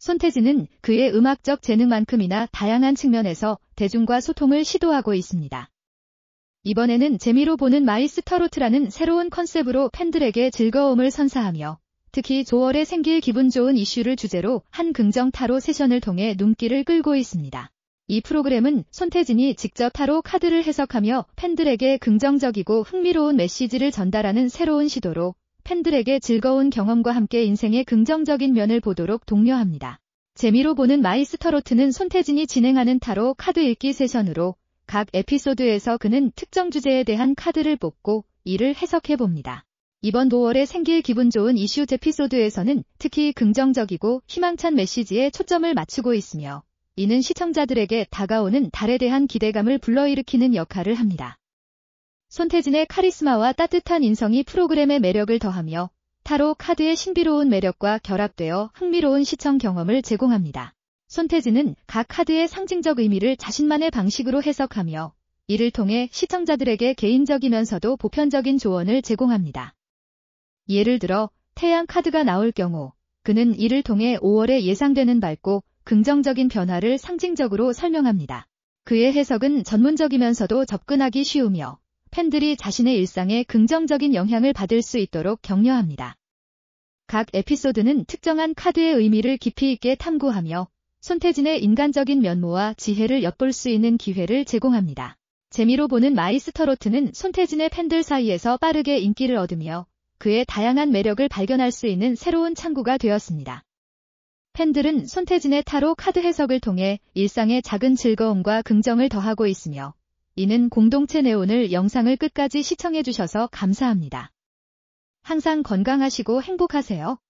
손태진은 그의 음악적 재능만큼이나 다양한 측면에서 대중과 소통을 시도하고 있습니다. 이번에는 재미로 보는 마이스터로트라는 새로운 컨셉으로 팬들에게 즐거움을 선사하며 특히 조월에 생길 기분 좋은 이슈를 주제로 한 긍정 타로 세션을 통해 눈길을 끌고 있습니다. 이 프로그램은 손태진이 직접 타로 카드를 해석하며 팬들에게 긍정적이고 흥미로운 메시지를 전달하는 새로운 시도로 팬들에게 즐거운 경험과 함께 인생의 긍정적인 면을 보도록 독려합니다. 재미로 보는 마이스터로트는 손태진이 진행하는 타로 카드 읽기 세션으로 각 에피소드에서 그는 특정 주제에 대한 카드를 뽑고 이를 해석해 봅니다. 이번 5월에 생길 기분 좋은 이슈 에피소드에서는 특히 긍정적이고 희망찬 메시지에 초점을 맞추고 있으며 이는 시청자들에게 다가오는 달에 대한 기대감을 불러일으키는 역할을 합니다. 손태진의 카리스마와 따뜻한 인성이 프로그램의 매력을 더하며 타로 카드의 신비로운 매력과 결합되어 흥미로운 시청 경험을 제공합니다. 손태진은 각 카드의 상징적 의미를 자신만의 방식으로 해석하며 이를 통해 시청자들에게 개인적이면서도 보편적인 조언을 제공합니다. 예를 들어 태양 카드가 나올 경우 그는 이를 통해 5월에 예상되는 밝고 긍정적인 변화를 상징적으로 설명합니다. 그의 해석은 전문적이면서도 접근하기 쉬우며 팬들이 자신의 일상에 긍정적인 영향을 받을 수 있도록 격려합니다. 각 에피소드는 특정한 카드의 의미를 깊이 있게 탐구하며 손태진의 인간적인 면모와 지혜를 엿볼 수 있는 기회를 제공합니다. 재미로 보는 마이스터로트는 손태진의 팬들 사이에서 빠르게 인기를 얻으며 그의 다양한 매력을 발견할 수 있는 새로운 창구가 되었습니다. 팬들은 손태진의 타로 카드 해석을 통해 일상의 작은 즐거움과 긍정을 더하고 있으며 이는 공동체 네온을 영상을 끝까지 시청해주셔서 감사합니다. 항상 건강하시고 행복하세요.